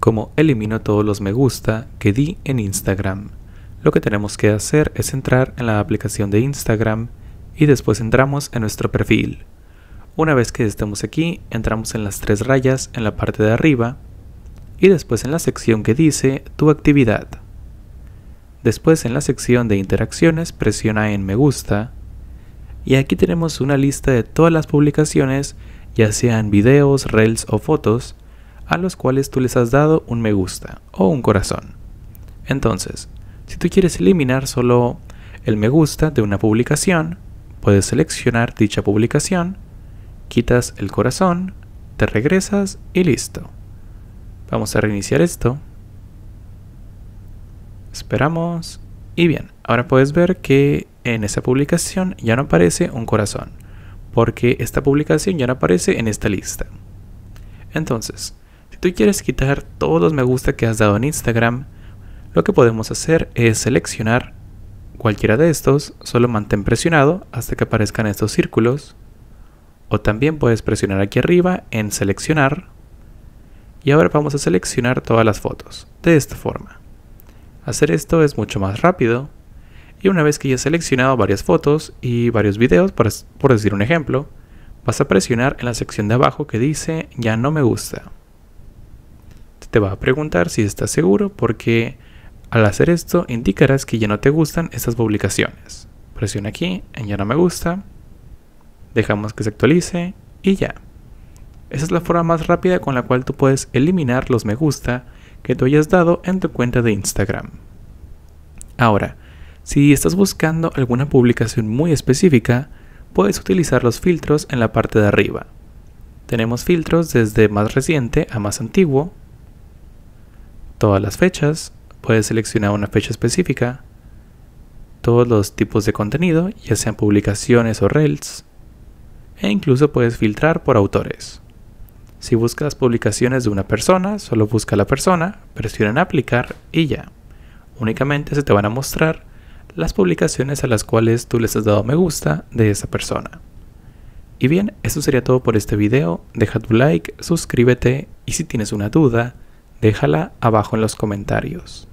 como elimino todos los me gusta que di en Instagram. Lo que tenemos que hacer es entrar en la aplicación de Instagram y después entramos en nuestro perfil. Una vez que estemos aquí, entramos en las tres rayas en la parte de arriba y después en la sección que dice tu actividad. Después en la sección de interacciones presiona en me gusta y aquí tenemos una lista de todas las publicaciones, ya sean videos, reels o fotos, a los cuales tú les has dado un me gusta o un corazón. Entonces, si tú quieres eliminar solo el me gusta de una publicación, puedes seleccionar dicha publicación, quitas el corazón, te regresas y listo. Vamos a reiniciar esto. Esperamos. Y bien, ahora puedes ver que en esa publicación ya no aparece un corazón, porque esta publicación ya no aparece en esta lista. Entonces, tú quieres quitar todos los me gusta que has dado en Instagram, lo que podemos hacer es seleccionar cualquiera de estos, solo mantén presionado hasta que aparezcan estos círculos, o también puedes presionar aquí arriba en seleccionar, y ahora vamos a seleccionar todas las fotos, de esta forma. Hacer esto es mucho más rápido, y una vez que ya has seleccionado varias fotos y varios videos, por decir un ejemplo, vas a presionar en la sección de abajo que dice ya no me gusta te va a preguntar si estás seguro porque al hacer esto indicarás que ya no te gustan estas publicaciones. Presiona aquí en ya no me gusta, dejamos que se actualice y ya. Esa es la forma más rápida con la cual tú puedes eliminar los me gusta que tú hayas dado en tu cuenta de Instagram. Ahora, si estás buscando alguna publicación muy específica, puedes utilizar los filtros en la parte de arriba. Tenemos filtros desde más reciente a más antiguo, todas las fechas, puedes seleccionar una fecha específica, todos los tipos de contenido, ya sean publicaciones o reels, e incluso puedes filtrar por autores. Si buscas publicaciones de una persona, solo busca la persona, presiona en aplicar y ya. Únicamente se te van a mostrar las publicaciones a las cuales tú les has dado me gusta de esa persona. Y bien, eso sería todo por este video. Deja tu like, suscríbete y si tienes una duda, Déjala abajo en los comentarios.